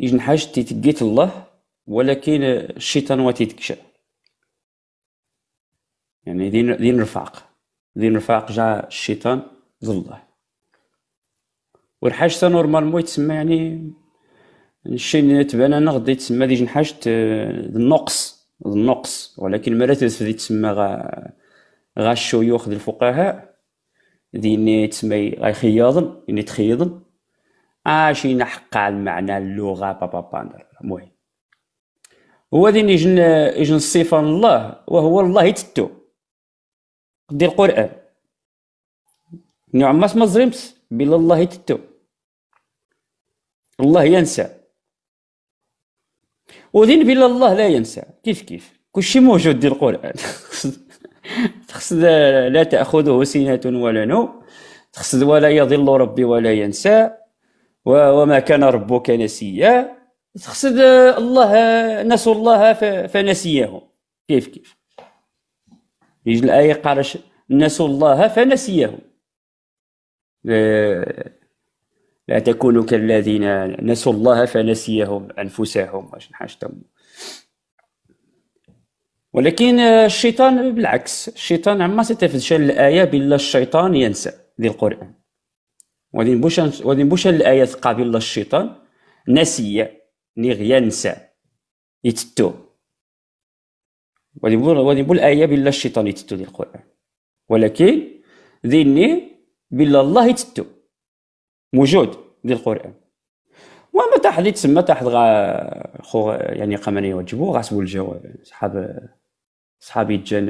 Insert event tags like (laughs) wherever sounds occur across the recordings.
يجن حاج تيتقيت الله ولكن الشيطان وتيتكشى يعني دين دين رفاق دين رفاق جا الشيطان ذو الله والحاج تا نورمالمون يتسمى يعني الشيء اللي تبان انا غدي تسمى ديجن حاجه النقص النقص ولكن مرات تثبت تسمى غا غا الشيوخ ديال الفقهاء دين غا غيخياضن يعني تخيضن اشي نحقا المعنى اللغه بابا باندر المهم هو دين يجن يجن الصفه الله وهو الله يتتو دير القران نوع ما ما بلا الله يتتو الله ينسى وذين بلا الله لا ينسى كيف كيف كلشي موجود دي القران (laughs) تقصد لا تاخذه سنه ولا نوم تقصد ولا يضل ربي ولا ينسى وما كان ربك نسيا تقصد الله نسوا الله فنسيهم كيف كيف يجي الآية قال نسوا الله فنسيهم لا تكونوا كالذين نسوا الله فنسيهم أنفسهم واش حاجتهم ولكن الشيطان بالعكس الشيطان عما ستفشل الآية بلا الشيطان ينسى ذي القرآن ودين نبوش ودين نبوش الآيات قابل الشيطان نسي نغيا نسى يتتو غادي نقول غادي نقول الآية بلا الشيطان يتتو ديال القرآن ولكن ذيني بلا الله يتتو موجود ديال القرآن وما تحد تسمى تحد غا خو يعني قمن يوجبو غاسبو الجواب صحاب صحابي جان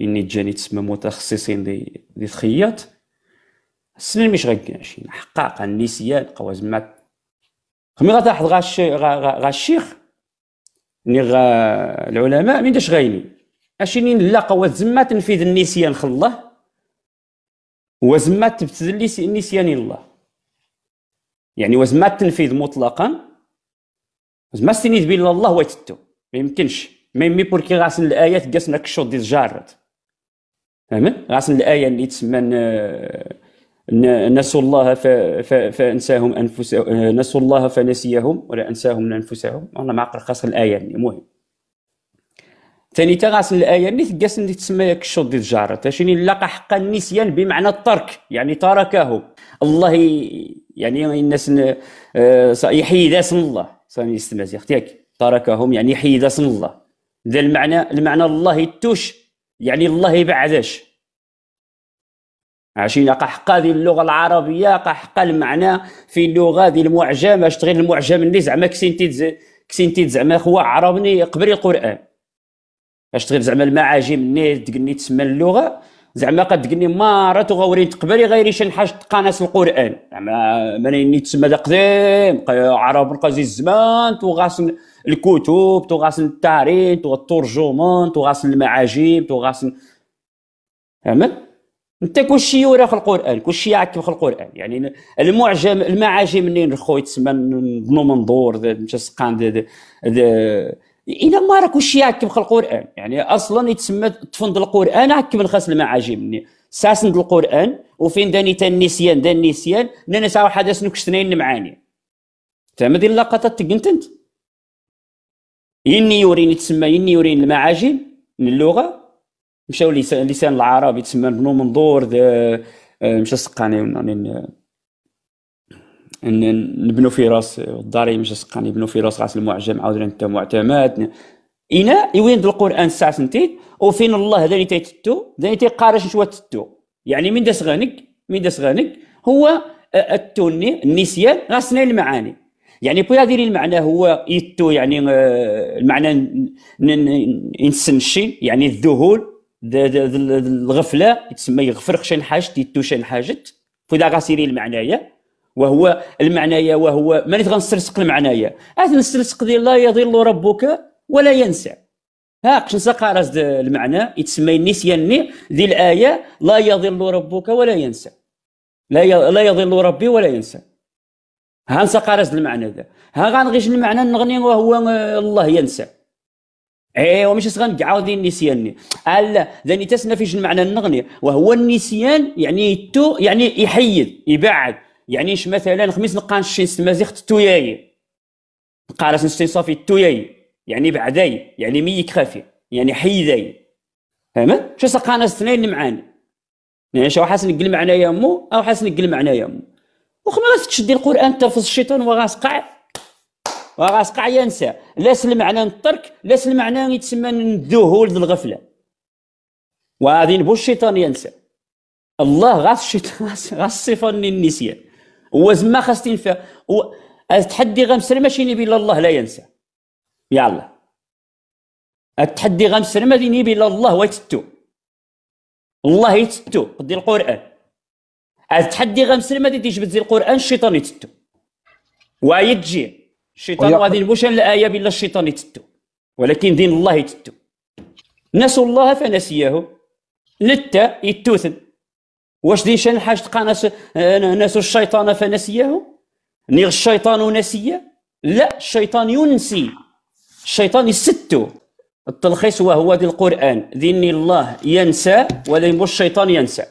اني جاني تسمى متخصصين دي دي الخياط السنه مش غيكناش حقاقا النسيان قوا زعما مي غتلاحظ غا غا الشيخ ني غا العلماء مين داش غايني اشيني لا قوا زعما تنفيذ النسيان خلاه وزما تبتذل نسيان الله يعني وزما التنفيذ مطلقا زعما تنفيذ بالله الله ويتتو ما يمكنش يمي بوركي غاسن الايات كاسنا كشوط ديال جارد فهمت غاسن الايه اللي تسمى نسوا الله فانساهم انفسهم آه، نسوا الله فنسيهم ولا انساهم انفسهم انا ما عقل خاص الايه المهم ثاني تغاس الايه اللي تقاس اللي تسمى كشوط ديال الجار شنو لقى حق النسيان بمعنى الترك يعني تركه الله يعني الناس آه، يحيد اسم الله صاني استمازي اختياك تركهم يعني يحيد اسم الله ذا المعنى المعنى الله توش يعني الله يبعدش عشينا قحقا ديال اللغه العربيه قحقا المعنى في اللغه ديال المعجم اش تغير المعجم اللي زعما كسنتي كسنتي زعما هو عربني قبل القران اش تغير زعما المعاجم اللي تقني تسمى اللغه زعما ما مرات وغورين تقبلي غير شي حاجه تقانس القران زعما ماني تسمى دا قديم عرب القزي الزمان توغاسن الكتب توغاسن التاريخ توغاسن المعاجم توغاسن فهمت انت كل شيء في القران كل شيء في القران يعني المعجم المعاجم منين خويا تسمى بنو منظور ذا الى ما راه كل شيء عاكف في القران يعني اصلا يتسمى تفند القران عكب من خاص المعاجم منين ساسند القران وفين داني تا النسيان دا النسيان نانا ساعه واحد سنكش اثنين معاني تما ديال اللقطه تقنتنت يني يورين تسمى يني يورين المعاجم من اللغه مشاو لسان, العربي تسمى بنو منظور آه، مشى سقاني نبنو في راس الداري مشى سقاني نبنو في راس راس المعجم عاودنا انت معتمد إنا وين القرآن الساعة سنتين وفين الله ذا اللي تيتتو ذا اللي تيقارش شو تتو يعني من داس غانك من داس غانك هو التوني آه، النسيان غاسنا المعاني يعني بويا ديري المعنى هو يتو يعني آه، المعنى ينسنشي يعني الذهول الغفله يتسمى يغفر شي الحاجه تيتو شي في دا غاسيري المعنايا وهو المعنايا وهو مانيت غنسترسق المعنايا آه، عاد نسترسق ديال لا يضل ربك ولا ينسى ها قش نسقى راس المعنى يتسمى النسيان ديال الايه لا يضل ربك ولا ينسى لا لا يضل ربي ولا ينسى ها نسقى راس المعنى ذا ها غنغيش المعنى نغني وهو آه، الله ينسى ايوا إيه، ماشي صغنك عاودي النسيان الا ذني تسنفج معنى النغني وهو النسيان يعني تو يعني يحيد يبعد يعني مثلا خميس نقان شي ستمازيخت توياي قارس نستي صافي توياي يعني بعداي يعني ميك خافي يعني حيداي فهمت شو سقانا اثنين معاني يعني شو حاس نقل يا مو او حاس نقل يا مو وخما تشدي القران تفز الشيطان قاعد قاع ينسى لاس المعنى الترك لاس المعنى يتسمى الذهول الغفله وهذه نبو الشيطان ينسى الله غاس الشيطان غاس الصفه النسيان وزما خاص تنفع التحدي غمسر ماشي نبي الله لا ينسى يلا التحدي غمسر ما نبي الله ويتتو الله يتتو قدي القران التحدي غمسر ما تيجبد القران الشيطان يتتو ويتجي الشيطان وهذه مش الايه بالله الشيطان يتتو ولكن دين الله يتتو نسوا الله فنسياه لتا يتوثن واش دين شان الحاج تلقى ناس آه، ناس الشيطان فنسياه نيغ الشيطان نسيه لا الشيطان ينسي الشيطان يستو التلخيص وهو دي القران دين الله ينسى ولا الشيطان ينسى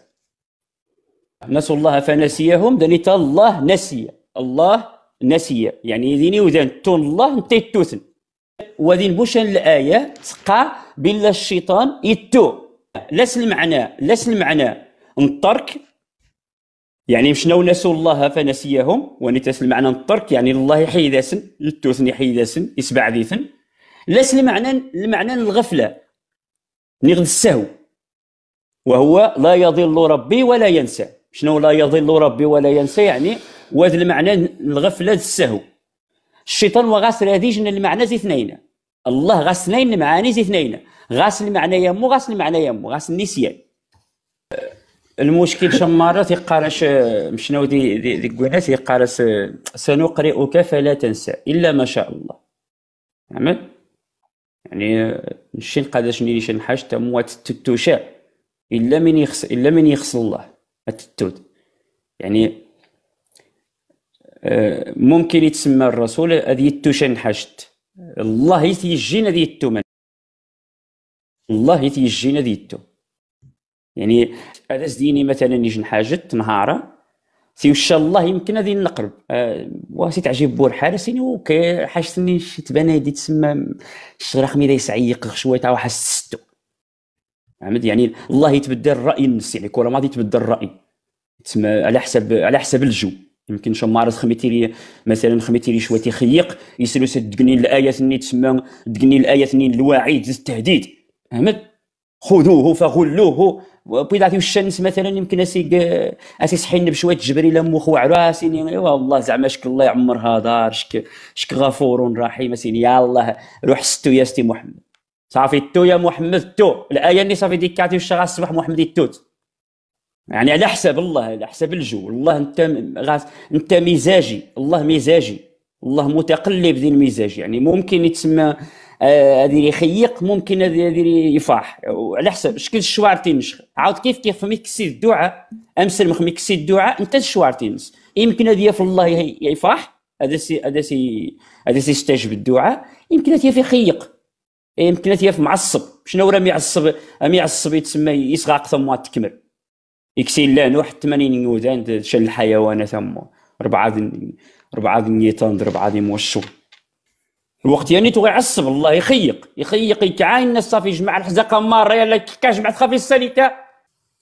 نسوا الله فنسيهم دنيت الله نسي الله نسيه يعني ذيني وذان تون الله نتا وذين بوشن الايه تقى بلا الشيطان يتو لاس المعنى لاس المعنى نترك يعني مشناو نسوا الله فنسيهم المعنى نترك يعني الله يحيي حيداسن يتوثن يحيداسن يسبع ذيثن لاس المعنى المعنى الغفله نغد السهو وهو لا يضل ربي ولا ينسى شنو لا يضل ربي ولا ينسى يعني وهذا المعنى الغفله السهو الشيطان وغاس راديجنا المعنى زي اثنين الله غاسلين المعاني زي اثنين غاسل المعنى يمو غاسل المعنى يمو غاسل النسيان المشكل شمارة مش مشناو دي دي, دي كوينات يقارس سنقرئك فلا تنسى الا ما شاء الله عمل يعني نشين قداش نيري شن حاج تموات تتوشا الا من يخص الا من يخص الله التتوت يعني ممكن يتسمى الرسول هذه التوشن حشت الله يتيجينا ذي يتو من الله يتيجينا ذي التو يعني هذا سديني مثلا يجن نهارا سي وش الله يمكن هذه نقرب أه واسي تعجب بور حارسين يعني وكي حاجتني شي تبان هذه تسمى الشراخ ميلا يسعيق شوية تاع واحد ستو فهمت يعني الله يتبدل الراي النسي يعني كل ما يتبدل الراي تسمى على حسب على حسب الجو يمكن شو مارس خميتيري مثلا خميتيري شواتي خيق سد دقني الآية ثنين تسمى دقني الآية ثنين الوعيد زي التهديد فهمت خذوه فغلوه بيضعتي الشمس مثلا يمكن اسي اسي صحين بشويه جبريل مخ وعراس والله زعما شك الله يعمر هادار شك شك غفور رحيم يا الله روح ستو يا ستي محمد صافي تو يا محمد تو الايه اللي صافي ديك كاتي الشغل الصباح محمد التوت يعني على حساب الله على حساب الجو الله انت غاس انت مزاجي الله مزاجي الله متقلب ذي المزاج يعني ممكن يتسمى آه، هذه آه يخيق ممكن هذه يفرح وعلى حسب شكل الشوار تنشخ عاود كيف كيف ميكسي الدعاء امس المخ ميكسي الدعاء انت الشوار تنس يمكن هذه في الله يفرح هذا سي هذا سي هذا سي يستجب الدعاء يمكن هذه خيق يمكن هذه معصب شنو راه يعصب يعصب يتسمى يسغاق ثم تكمل يكسيلان واحد 80 يودان شال الحيوانات تما ربعة ربعة دنيتان ربعة دي موشو الوقت يعني تغي يعصب الله يخيق يخيق يتعاين الناس صافي يجمع الحزقه مار يلا كاش بعد خافي الساليتا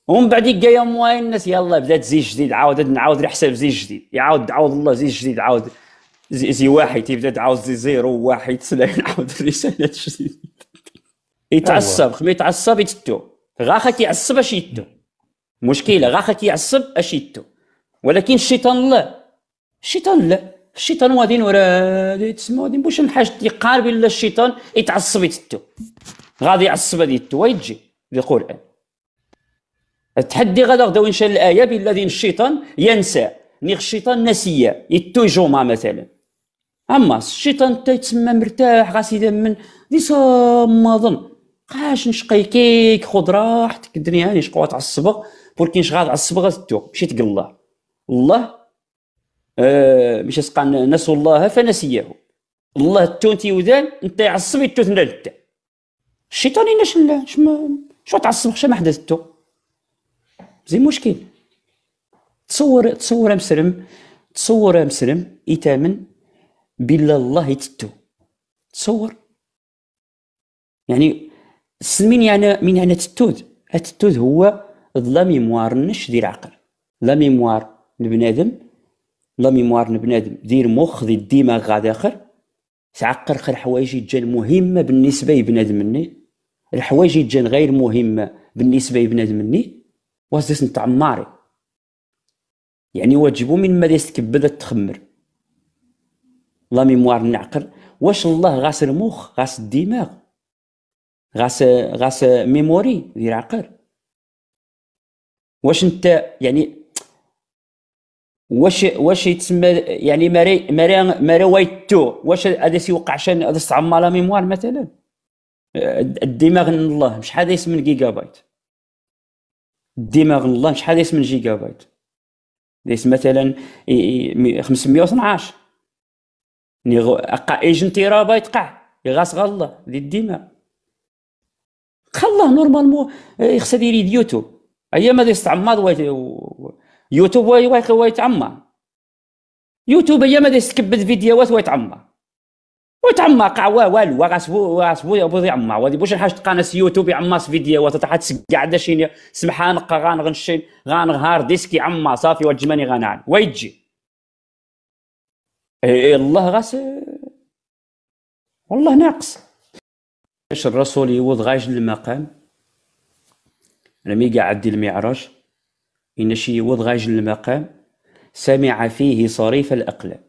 ومن بعد يلقى يوم الناس يلا بدات زي جديد عاود نعاود الحساب زي جديد يعاود عاود الله زي جديد عاود زي, زي واحد يبدا تعاود زي زيرو واحد سلاين نعاود (laughs) رسالات جديد يتعصب خمي يتعصب يتتو غا كيعصب اش يتو مشكله غا خاك يعصب اشيتو ولكن الشيطان لا الشيطان لا الشيطان وادين ورا تسمى وادين باش الحاج يقارب الا الشيطان يتعصب يتو غادي يعصب هذه التو ويجي بالقران التحدي غدا غدا وين شال الايه بالذين الشيطان ينسى نيخ الشيطان نسيا يتو جوما مثلا اما الشيطان تا يتسمى مرتاح غاسي يدمن دي صام ما ظن قاش نشقيكيك خذ راحتك الدنيا هاني شقوا تعصبك ولكن نشغاد على الصبغه ستو مشيت الله الله مش سقى نسوا الله فنسياه الله التونتي وذان انت يعصب التوثنا انت الشيطان اش شما شو تعصب شما حدثتو زي مشكل تصور تصور مسلم تصور مسلم يتامن بلا الله يتتو تصور يعني السلمين يعني من يعني تتوذ التتوذ هو لا ميموار نش دير عقل لا ميموار لبنادم لا ميموار لبنادم دير مخ دي الدماغ غاد اخر تعقر خير حوايج جان مهمة بالنسبة لبنادم مني الحوايج جان غير مهمة بالنسبة لبنادم مني واسدس نتاع ماري يعني واجبو من ما ديست تخمر لا ميموار نعقل واش الله غاس المخ غاس الدماغ غاس غاس ميموري دير عقل واش انت يعني واش واش يتسمى يعني ماري ماري ماري تو واش هذا سيوقع شان هذا صعب لا ميموار مثلا آه، الدماغ من الله شحال يس من جيجا بايت الدماغ من الله شحال يس من جيجا بايت ليس مثلا 512 نيغو اقا ايجن بايت قاع يغاس غالله دي الدماغ خلاه نورمالمون آه، خصها يدير يوتيوب ما هذه استعمر يوتيوب ويتعمر يوتيوب ايام هذه تكبد فيديوهات ويتعمر وتعمر قاع والو غاسبو غاسبو يا بودي عمر وهذه باش حاجه قناه يوتيوب يعمر فيديوهات تاع تسقع عندها شين سمحان غان غنشين غان هارد ديسك يعمر صافي وجماني غنعن ويجي إيه الله غاس والله ناقص اش الرسول يوض غايش المقام لما يجي يعدي المعراج إن شي وض غايج المقام سمع فيه صريف الأقلام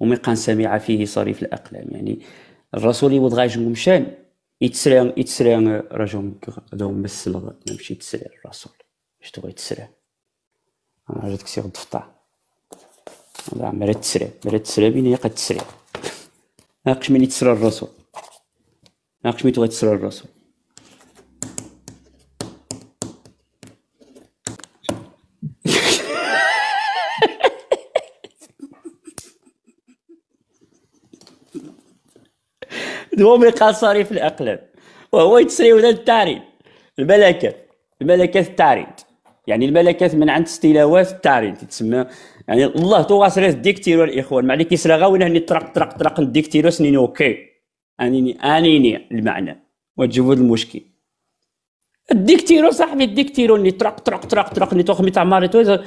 ومقان سمع فيه صريف الأقلام يعني الرسول يوض غايج مشان يتسرع يتسرع رجل دوم بس لغة نمشي يتسرع الرسول باش تبغي يتسرع أنا عجبتك سيغ الضفطع لا مرا تسرع مرا تسرع بيني يقى تسرع ناقش من يتسرع الرسول ناقش من تبغي الرسول دوميق في الاقلام وهو يتسريون التعريض الملكات الملكات التعريض يعني الملكات من عند استلاوات التعريض تسمى يعني الله تو غاسريت ديكتيرو الاخوان معلي كيسرا غاوين هني طرق طرق طرق نديكتيرو سنين اوكي انيني انيني المعنى وتجيبوا المشكل الديكتيرو صاحبي الديكتيرو اللي طرق طرق طرق طرق اللي توخمي تاع ماريتو دي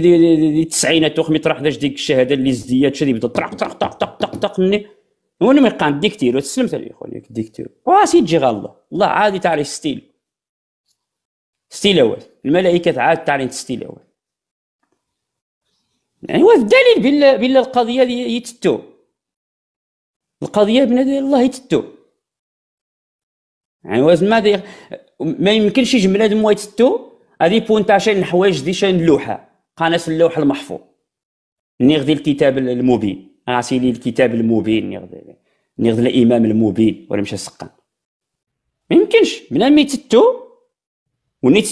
دي دي التسعينات توخمي طرح ديك الشهاده اللي زديات شري بدا طرق طرق طرق طرق طرق طرق وانا ما قام ديكتيرو تسلمت عليه خويا ديكتيرو راسي تجي غالطه الله عادي تعري ستيل ستيل اول الملائكه عاد تعري ستيل اول يعني هو الدليل بلا بلا القضيه هذه يتتو القضيه بنادي الله يتتو يعني واز ماذا ما يمكنش يجمل هذا موا يتتو هذه بونتا شين حوايج دي شين لوحه قناه اللوح المحفوظ ني غدي الكتاب المبين راسي لي الكتاب المبين نغد نغد الامام المبين ولا مشى سقان ما يمكنش من مي تتو وني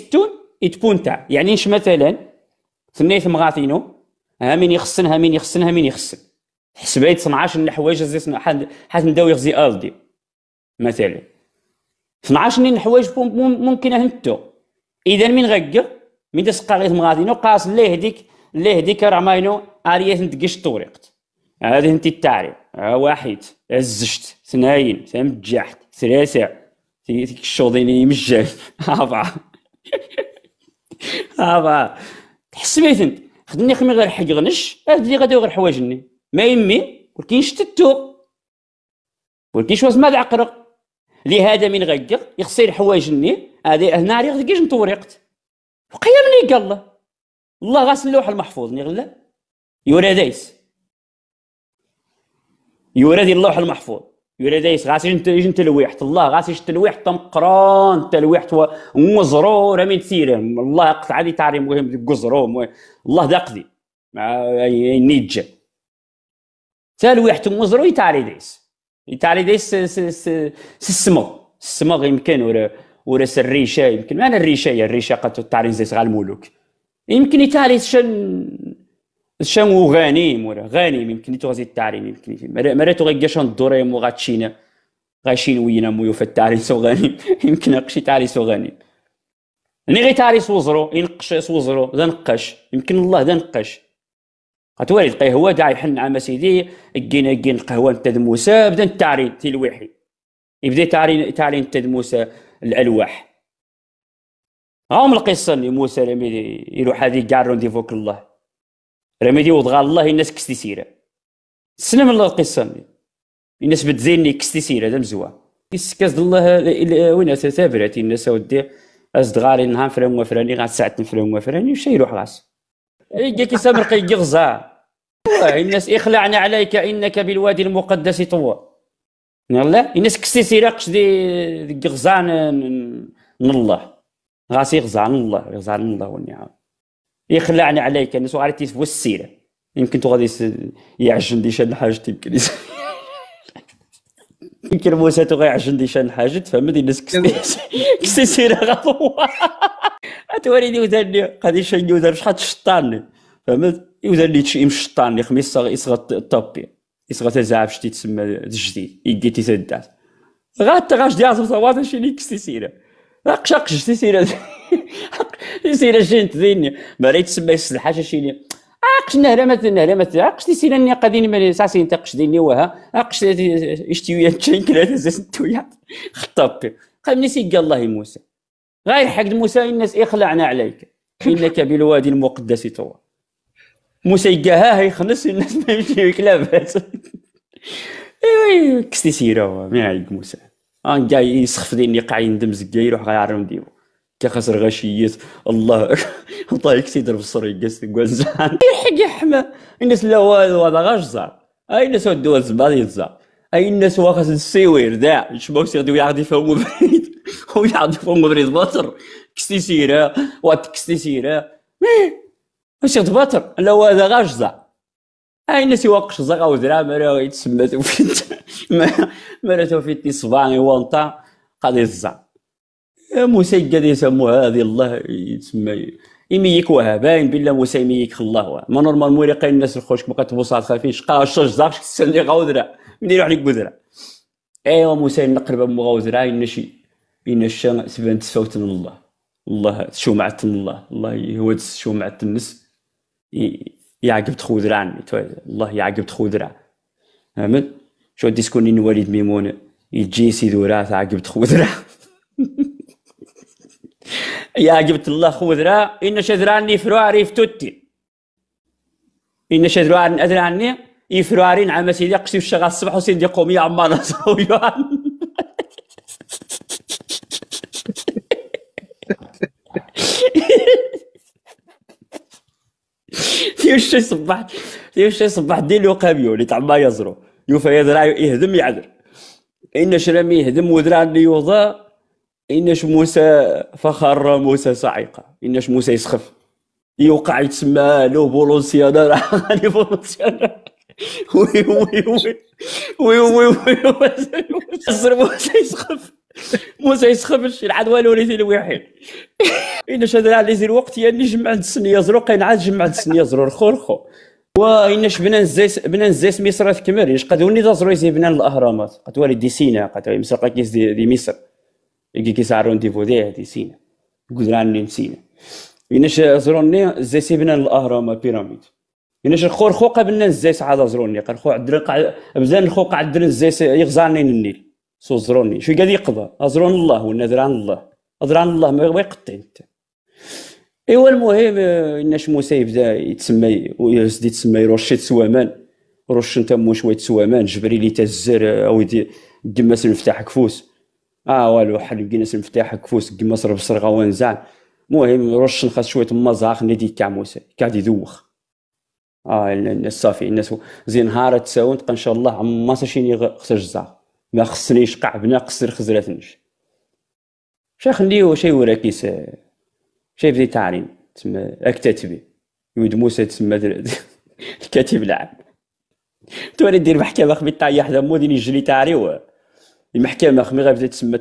يتبونتا يعني اش مثلا ثنيت مغاثينو ها من يخصن ها من يخصن ها من يخصن حسبيت 12 الحوايج زي حد حد نداوي غزي الدي مثلا 12 نين الحوايج ممكن هنتو اذا من غق من تسقى غير مغادينو قاص ليه ديك ليه ديك راه ماينو اريات نتقش الطريقت هذه انت تعرف واحد الزجت اثنين تمجحت ثلاثة تيك الشوضين يمجل (laughs) هابا هابا تحسبيت انت خدني خمي غير حق غنش اهد اللي غادي غير حواجني ما يمي ولكن شتتو ولكن شواز ما عقرق لهذا من غير يخسر حواجني هذه هنا ريغ كيش نطوريقت وقيا مني قال الله غاسل اللوح المحفوظ ني يورا دايس يورد اللوح المحفوظ يورد ايش غاس يجي تلويح الله غاسي يجي تلويح قران تلويح وزرو رمي تسيره الله قطع عادي تعري مهم قزرو الله دقدي يعني نيجا تلويح وزرو يتعري ديس يتعري ديس السمغ السمغ يمكن ولا ورا الريشه يمكن انا الريشه يا الريشه قد تعري زيس غا الملوك يمكن يتعري شن هو غني مورا غني يمكن تغزي التعليم يمكن مرا تغيش ندوري مو غاتشينا غايشين وينا مو في التعليم سو غني (laughs) يمكن اقشي تعليم سو غني ني غي تعليم زرو ينقش زرو ذا نقش يمكن الله ذا نقش قالت تلقاه هو كاع يحن عام سيدي كينا كين القهوه نتا موسى بدا التعرين تلويحي يبدا تعرين تعرين نتا موسى الالواح هاهم القصه اللي موسى يروح هذه كاع رونديفو الله راه وضغى الله الناس كستي سيرا سلم الله القصه الناس بتزيني كستي سيرا هذا مزوع يسكاز الله وين تابرات الناس اودي ازدغاري نهار فران وفراني غا ساعة فران وفراني وشي يروح راس يجيك سامر قي غزا الناس اخلعنا عليك انك بالوادي المقدس طوى يلا الناس كستي سيرة قصدي غزان من الله غاسي غزان الله غزان الله ونعم يخلعني عليك انا عرفتي يعني تيس السيره يمكن تو غادي يعجن دي شان حاجه يمكن (laughs) يمكن موسى تو غيعجن دي شان حاجه دي الناس كسي سيره غطوه توريني وزاني غادي شان يوزر شحال تشطاني فهمت يوزر لي تشي شطاني خميس يصغى الطوبي يصغى تزعف شتي تسمى الجديد يدي تدات غا غاش ديال صوصوات شي لي كسي سيره راقشاق سيره (laughs) يسير ما ريت باري تسمى شي لي عقش نهرة ما نهرة ما عقش تيسير اني قادين ما ساسي نتقش ديني وها اقش اشتيويا تشين كلا زاز تويا خطاب قال نسي قال الله موسى غير حق موسى الناس اخلعنا عليك انك بالوادي المقدس طوى موسى يقاها يخلص الناس ما يمشي لاباس كستي سيرة ما عليك موسى ان جاي يسخف ديني قاعد يندم زكا يروح غير ديرو كخسر غشيت الله الله (laughs) يكسيدر بالصري قصدي قول زعما يحق يحمى الناس لا والو هذا غاش زعان اي الناس ودوا الزبال يتزع اي الناس واخذ السيوير داع شبوك سيغدو يعدي يفهموا بريد (laughs) هو يعرف يفهموا بريد باطر كستي سيرا وات كستي سيرا واش باطر لا هذا غاش زعان اي الناس يوقش زغا ودرا مرا يتسمى توفيت (laughs) مرا توفيت صباعي وانطا قاضي الزعان مسجد يسموها هذه الله يسمى يميك وها باين بالله موسى يميك الله ما نورمالمون الا قايل الناس الخوش ما تبوصات على شقا قا زاف زاكش تسني غاوزرا من يروح لك ايوا موسى نقرب ام شي ينشي ينشا سبان من الله الله من الله الله يهود تشومعت النس يعقب تخوذرا عني الله يعقب تخوذرا فهمت شو ديسكوني والد ميمون يجي سيدورا تعقب تخوذرا (laughs) يا جبت الله خذرا إن شذراني فراري فتوتي إن شذران أذراني يفراري نعم سيدي قسي الشغال الصبح وسيدي قومي يا عمار صويان تيوش صبحت تيوش صبحت دير له اللي يتعمى يزرو يوفى يزرع يهدم يعذر إن شرمي يهدم وذراني يوضا إنش موسى فخر موسى صعيقة إنش موسى يسخف يوقع يتسمى لو بولونسيا راه (laughs) غادي بولونسيا وي وي وي وي وي وي موسى يسخف موسى يسخف يلعب والو ريت الوحيد إناش هذا اللي يزير وقت يا اللي جمع عند السنية زرو كاين عاد جمع عند السنية زرو رخو رخو وإناش بنان زيس بنان زيس مصر في كمر إناش قادوني وني تزرو يزي بنان الأهرامات قد والي دي سينا قد مصر قد دي مصر كي كيسعرون ديفودي هادي سينا قدران سينا يناش زروني زي سيبنا الاهرام پیرامید يناش خور خوقه بنا زي سعاد زروني قال خو عدرن قاع بزاف الخوق عدرن زي يغزاني نیل سو زروني شو گذی يقضى ازرون الله نذران الله ازران الله ما يقطع انت ايوا المهم اناش موسى يبدا يتسمى ويزدي يتسمى رشيد سوامان رش انت مو شويه سوامان جبريل يتزر او يدي دماس المفتاح كفوس اه والو حل بقينا المفتاح كفوس كيما صرف صرغه ونزع المهم رش نخس شويه مزاخ نديك كاع موسى كاع يدوخ اه الناس صافي الناس زين نهار تساون ان شاء الله عما ساشيني خسر جزا ما خصنيش قعبنا قصر خزراتنش شا خليه شي وراكيس شي بدي تعليم تسمى اكتاتبي يود موسى تسمى (laughs) الكاتب العام توري دير محكمة بخبي طايح حدا مودي يجري تاعريوه المحكمه خمي غير تسمى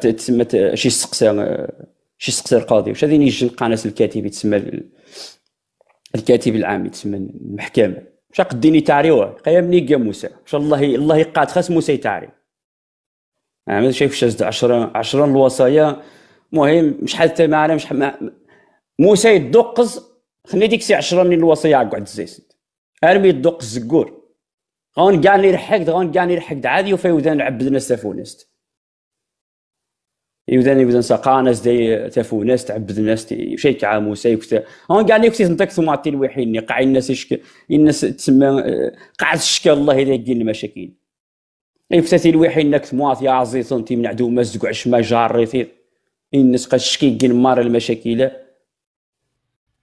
تسمى شي سقسى شي سقسى القاضي واش غادي يجي قناص الكاتب يتسمى الكاتب العام يتسمى المحكمه واش قديني تعريوه قيامني يا موسى ان شاء الله الله يقاد خاص موسى يتعري يعني ما شايف شاز 10 10 الوصايا المهم شحال حتى ما عرفش موسى يدقز خلي ديك سي 10 من الوصايا قعد الزيت ارمي يدق الزقور غون كاع نرحقد غون كاع نرحقد عاد ودان يودان عبدنا تافونست يودان يودان سقاناس دي تافونست عبد الناس شيك عا موسى يكت غون كاع نكتي تنطيك ثم عطي الوحيني قاع الناس يشك الناس تسمى قاعد الشكا الله يقين المشاكل يفتتي انك تموات يا عزيز انت من عدو مزقع شما جاريتي الناس الشكي يقين مار المشاكل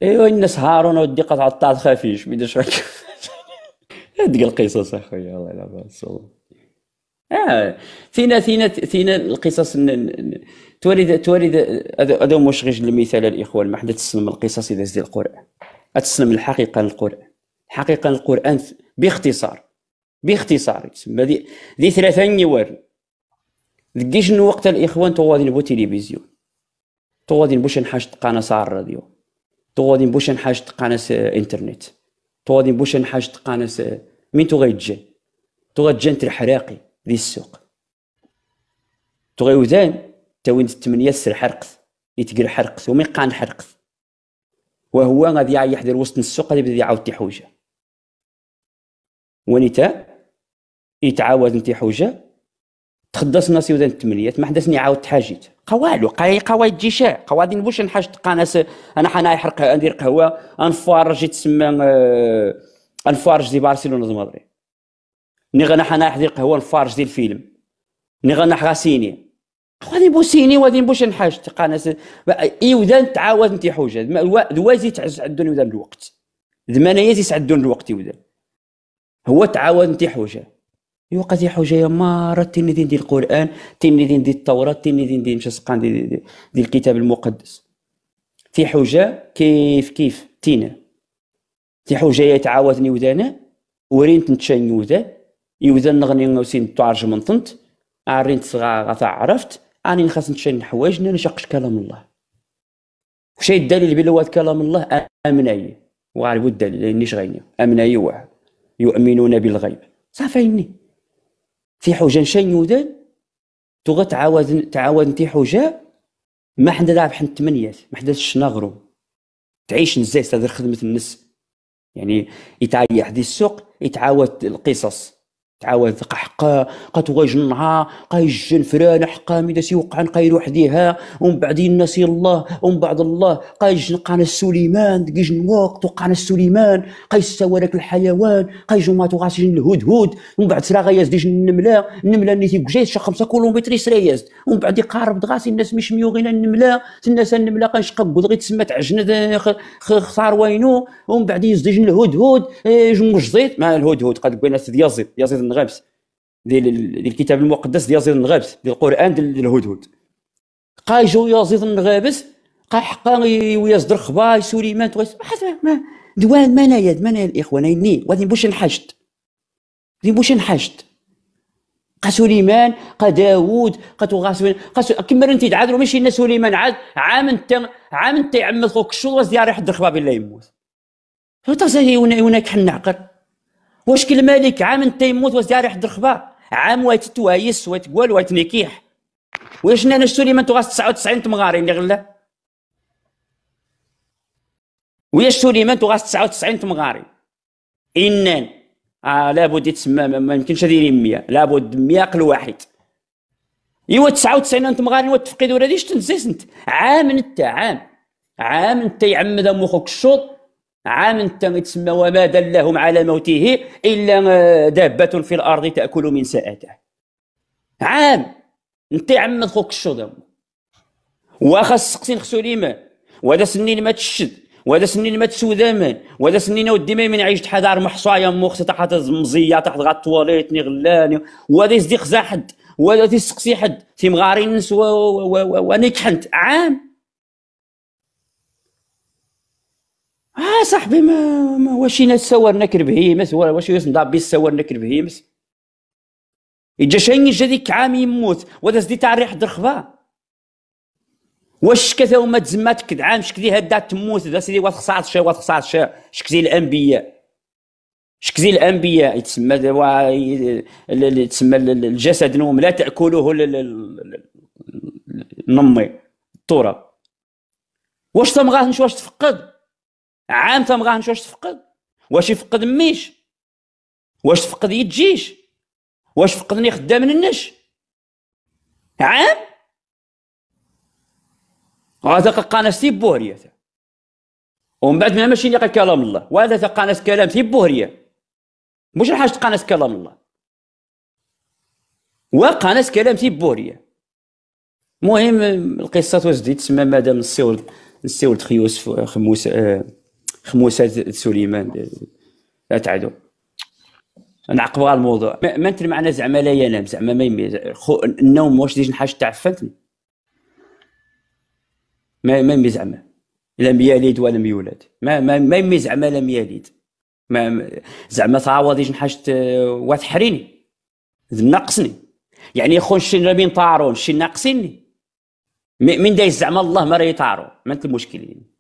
ايوا الناس هارون ودي قطع الطاط خفيش بيدش راك هذيك القصص اخويا الله باس والله اه فينا فينا فينا القصص تورد تورد هذا واش غير المثال الاخوان ما حدا تسلم القصص اذا زدت القران تسلم الحقيقه للقران الحقيقه للقران باختصار باختصار تسمى دي, دي ثلاثه نيوار دقي وقت الاخوان تو غادي نبو تلفزيون تو غادي نحاج نحاجد قناه صار الراديو تو غادي نحاج نحاجد قناه انترنت طوادي بوش حاجة تقانس مين تو غيتجا تو غيتجا انت حراقي ذي السوق تو تا وين التمنية السر حرقت يتقر حرقت ومي قان حرقث وهو غادي يحضر وسط السوق غادي يبدا يعاود تي حوجه ونتا يتعاود نتي حوجه تخدصنا سيودان التمنيات ما حدثني عاودت حاجيت قوالو والو قوايد جيشاء تجي غادي نبوش نحاج ناس انا حنا يحرق ندير قهوه انفارج تسمى انفارج آه، دي برشلونه دي مدريد ني غانا حنا حدير قهوه نفارج ديال الفيلم ني غانا غاسيني غادي نبوسيني وغادي نبوش نحاج اي ودان تعاود انت حوجه دوازي تعدون يودان الوقت ذمانيات يسعدون الوقت يودان هو تعاود انت حوجه ايوا قاتي حاجه ما تيني دين ديال القران تيني دين ديال التوراه تيني دين ديال مسقان ديال دي دي الكتاب المقدس في حوجه كيف كيف تينا تي حوجه يتعاوتني ودانا ورينت تنتشان يودا يودا نغني نوسين تعرج من طنت عرينت صغا غا عرفت اني خاص نتشان حوايجنا نشقش كلام الله وشي الدليل بلي كلام الله امناي وعرفوا الدليل لانيش غيني امناي واحد يؤمنون بالغيب صافي في حاجه نشنودن توغا تعاود تعاود تي حوجه ما حنا لعب حنا الثمانيات ما حداش نغرو تعيش نزاز تهدر خدمه النس يعني يتعيح دي السوق يتعاود القصص تعاود قحقا قتواجن معاه قيجن فرانح قامدة سي وقعن قيروح ديها ومن بعدين الناس الله ومن بعد الله قايج قانا السليمان قيجن وقت وقعنا السليمان قيسوا لك الحيوان قايج ما تغاسجن الهدهود ومن بعد سرا غياز النملة النملة اللي تيقو شا خمسة كيلومتر يزد ومن بعد يقارب دغاسي الناس مش ميوغينا النملة الناس النملة قنشقبو دغي تسمى تعجن خسار وينو ومن بعد يزدجن الهدهود إيه، جمجزيت مع الهدهود قد بين الناس يزيد يزيد النغابس ديال الكتاب المقدس ديال يزيد النغابس ديال القران ديال الهدهد قا يجو يزيد النغابس قا حقا ويصدر خبار سليمان ما دوان ما نايد مانا نايد الاخوان ايني غادي نبوش نحشد غادي نبوش نحشد قا سليمان قا داوود قا توغا سليمان قا سو... كما رنتي ماشي الناس سليمان عاد عام انت عام انت يعمل خوك الشغل ديال ريح الخباب الا يموت فتا هناك حنا عقل واش كي الملك عام انت يموت وزاري حد الرخبه عام وايت توايس وايت قوال وايت نكيح واش انا من تغاس 99 تمغاري اللي غلا ويا من تغاس 99 تمغاري انان آه لابد يتسمى ما يمكنش هذه 100 لابد 100 قل واحد ايوا 99 انت مغاري وتفقد ولا ديش تنزيس انت عام انت عام عام انت يعمد مخك الشوط عام تسمى وما دلهم على موته الا دابه في الارض تاكل من ساءته عام انت عم خوك الشوط واخا السقسين خصو ليمان وهذا سنين ما تشد وهذا سنين ما امان وهذا سنين ودي ما من عيشت حذار محصايا مخ تحت مزيه تحت ني الطواليت ولا يزدي خزا حد ولا تسقسي حد في مغارين نسوا ونكحنت عام اه صاحبي ما, ما واش تصورنا نكر ولا واش يصنع بي تصورنا نكر هيمس يجا شاين يجا ديك عام يموت وداز زدي تاع ريح درخبا واش كذا وما تزمات كد عام شكدي هدا تموت دا سيدي واث خصاص شا واث خصاص شا شكدي الانبياء شكدي الانبياء يتسمى تسمى الجسد نوم لا تاكله النمي التراب واش تمغاه واش تفقد عام تم غاهن واش تفقد واش يفقد ميش واش تفقد يتجيش واش فقدني خدام النش عام وهذا قانا في بوهرية ومن بعد ما ماشي يقى كلام الله وهذا قانس كلام في بوهرية مش الحاج قانس كلام الله وقانا كلام في بوهرية مهم القصة وزديت تسمى مادام السيول السيول تخيوس خموس آه خموسه سليمان لا تعدو نعقبوا الموضوع ما انت معنا زعما لا ينام زعما ما خو النوم واش ديجا حاجه تعفنتني ما ما زعما لم يلد ولم يولد ما ما ما زعما لم يلد ما زعما تعوض ديجن حاجه وتحريني ناقصني يعني خون شي نبي طارون شي ناقصيني من دايز زعما الله ما راه يطارو ما انت المشكل يعني.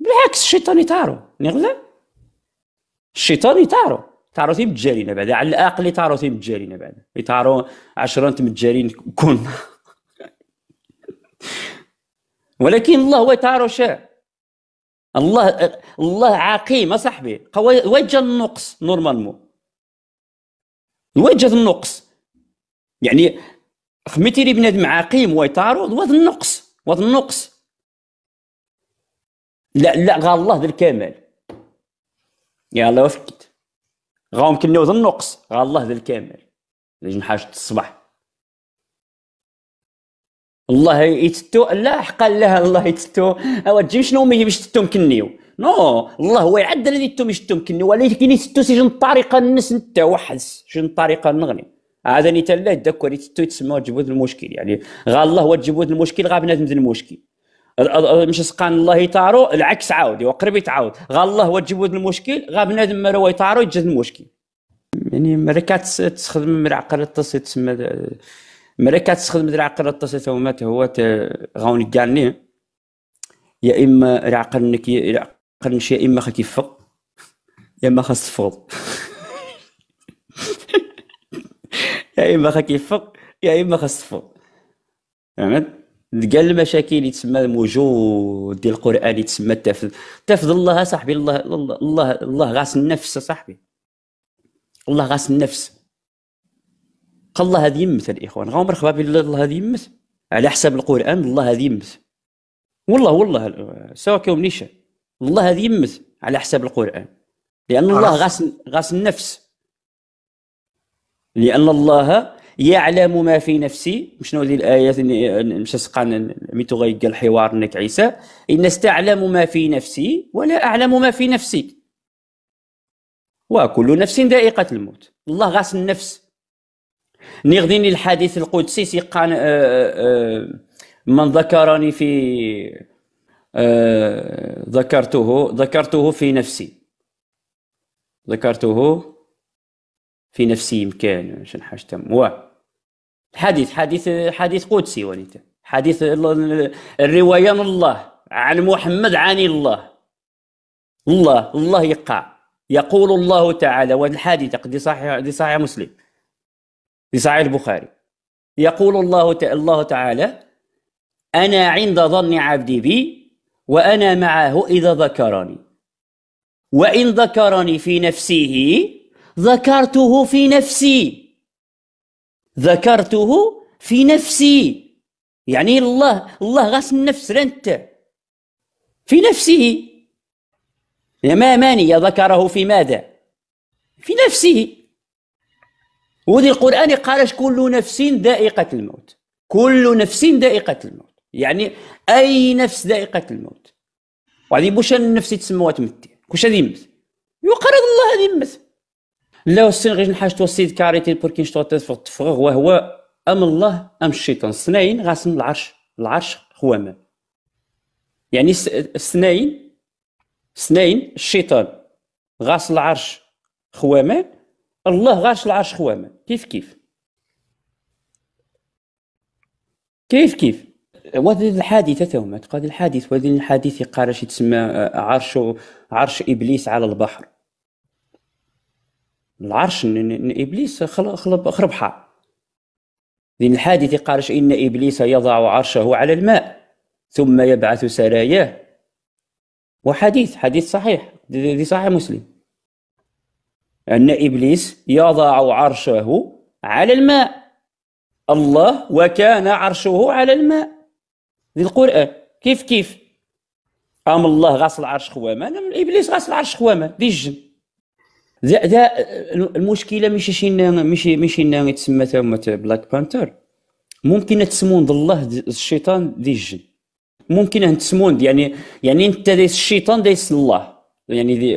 بالعكس الشيطان يطارو نغلا الشيطان يطارو تارو تيم تجارينا بعدا على الاقل طارو تيم تجارينا بعدا يطارو 10 تجارين كنا ولكن الله هو تارو شاء الله الله عقيم اصاحبي وجه النقص نورمالمون وجه النقص يعني خميتي لي بنادم عقيم ويطارو واد النقص واد النقص لا لا غا الله ذا الكمال يا الله وفكت غا يمكن ذا النقص غا الله ذا الكمال لجن حاجة الصباح الله يتتو لا حقا لها الله يتتو او تجي شنو ما يجيبش تتو مكنيو نو الله هو يعد الذي تتو مش تتو مكنيو ولكن يتتو سجن الطريقه الناس نتا وحدس شن الطريقه نغني هذا نيتا لا داك اللي تتو يتسمى تجبد المشكل يعني غا الله هو تجبد المشكل غا بنادم المشكل مش سقان الله يطارو العكس عاود وقرب يتعاود غا الله هو تجود المشكل غا بنادم ما هو يطارو يتجد المشكل يعني مركا تخدم من العقل الطاسي تسمى مركا تخدم من العقل الطاسي ثم هو غاون كاني يا اما العقل انك العقل مش يا اما خاك يفق يا اما خاص تفوض (laughs) يا اما خاك يفق يا اما خاص تفوض فهمت كاع المشاكل اللي تسمى الوجود ديال القران اللي تسمى التفذ تفذ الله صاحبي الله الله الله, غاس النفس صاحبي الله غاس النفس قال الله هذه يمت الاخوان غا مرحبا بالله الله هذه يمت على حساب القران الله هذه يمت والله والله سواء كيوم نيشا الله هذه يمت على حساب القران لان الله غاس غاس النفس لان الله يعلم ما في نفسي شنو هذه الايات مش سقان ميتو غيلقى الحوار انك عيسى الناس تعلم ما في نفسي ولا اعلم ما في نفسي وكل نفس ذائقه الموت الله غاس النفس نغذيني الحديث القدسي سيقان آه، آه، من ذكرني في آه، ذكرته ذكرته في نفسي ذكرته في نفسي مكان شنو حاجه تم واه حديث حديث حديث قدسي وليته حديث الرواية من الله عن محمد عن الله الله الله يقع يقول الله تعالى والحديث قد صحيح دي صحيح مسلم دي صحيح البخاري يقول الله الله تعالى أنا عند ظن عبدي بي وأنا معه إذا ذكرني وإن ذكرني في نفسه ذكرته في نفسي ذكرته في نفسي يعني الله الله غاس النفس رنت في نفسه يعني ما مانية ذكره في ماذا في نفسه وذي القرآن قال كل نفس ذائقة الموت كل نفس ذائقة الموت يعني أي نفس ذائقة الموت وهذه بوش النفس تسموها تمثل كوش هذه يقرض الله هذه يمثل لا وسين غير نحاجتو السيد كاريتي بوركين شتو تفرغ وهو ام الله ام الشيطان سنين غاسم العرش العرش هو ما يعني سنين سنين الشيطان غاس العرش خوامان الله غاش العرش خوامان كيف كيف كيف كيف وهذه الحادثة توما هذه الحادث وهذه الحادث قال شي تسمى آه، عرش عرش إبليس على البحر العرش ان ابليس خلب خربحه لان الحادث قارش ان ابليس يضع عرشه على الماء ثم يبعث سراياه وحديث حديث صحيح دي صحيح مسلم ان ابليس يضع عرشه على الماء الله وكان عرشه على الماء دي القران كيف كيف قام الله غسل العرش خوامه ابليس غسل العرش خوامه دي الجن زعما آه، المشكله ماشي شي ماشي ماشي ناري تسمى تما بلاك بانتر ممكن تسمون الله الشيطان دي الجن ممكن ان تسمون يعني يعني انت دايس الشيطان دايس الله يعني دي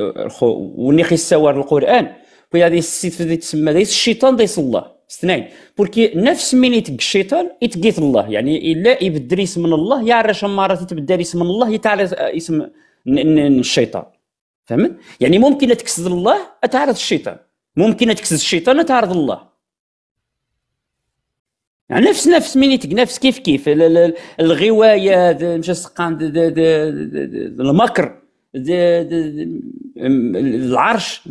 وني خي سوار القران ويا دي السيت في تسمى دايس الشيطان دايس الله اثنين بوركي نفس من يتق الشيطان يتقيت الله يعني الا يبدل اسم من الله يعرف مرات يتبدل اسم من الله يتعلى اسم الشيطان فهمت يعني ممكن تكسد الله تعرض الشيطان ممكن تكسد الشيطان تعرض الله يعني نفس نفس مينيتك نفس كيف كيف الغوايه مش السقان المكر العرش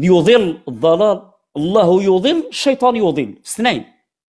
يضل الضلال الله يضل الشيطان يضل اثنين